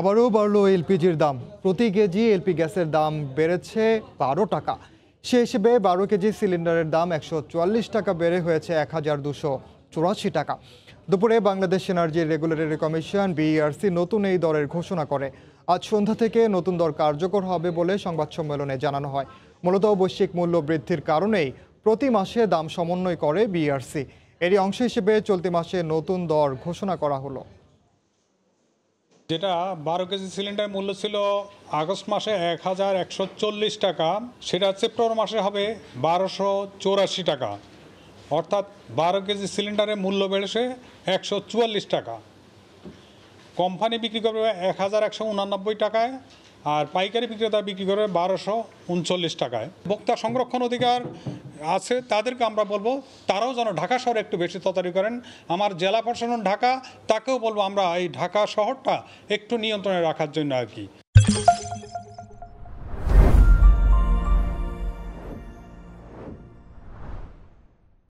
আবারও বাড়ল এলপিজির দাম প্রতি কেজি এলপি গ্যাসের দাম বেড়েছে বারো টাকা সে হিসেবে বারো কেজি সিলিন্ডারের দাম একশো টাকা বেড়ে হয়েছে এক হাজার দুশো চুরাশি টাকা দুপুরে Bangladesh energy regulatory commission BERC নতুন এই দরের ঘোষণা করে আজ সন্ধ্যা থেকে নতুন দর কার্যকর হবে বলে সংবাদ সম্মেলনে জানানো হয় মূলত বৈশ্বিক মূল্য বৃদ্ধির কারণেই প্রতি মাসে দাম সমন্বয় করে বিইআরসি এরই অংশ হিসেবে চলতি মাসে নতুন দর ঘোষণা করা হলো যেটা বারো কেজি সিলিন্ডার মূল্য ছিল আগস্ট মাসে এক হাজার একশো চল্লিশ টাকা সেটা সেপ্টেম্বর মাসে হবে বারোশো চৌরাশি টাকা অর্থাৎ বারো কেজি সিলিন্ডারের মূল্য বেড়েছে একশো চুয়াল্লিশ টাকা কোম্পানি বিক্রি করবে এক হাজার একশো উনানব্বই টাকায় আর পাইকারি বিক্রেতা বিক্রি করবে বারোশো উনচল্লিশ টাকায় ভোক্তা সংরক্ষণ অধিকার আছে তাদেরকে আমরা বলবো তারাও যেন ঢাকা শহরে একটু বেশি তদারি করেন আমার জেলা প্রশাসন ঢাকা তাকেও বলবো আমরা এই ঢাকা শহরটা একটু নিয়ন্ত্রণে রাখার জন্য আর কি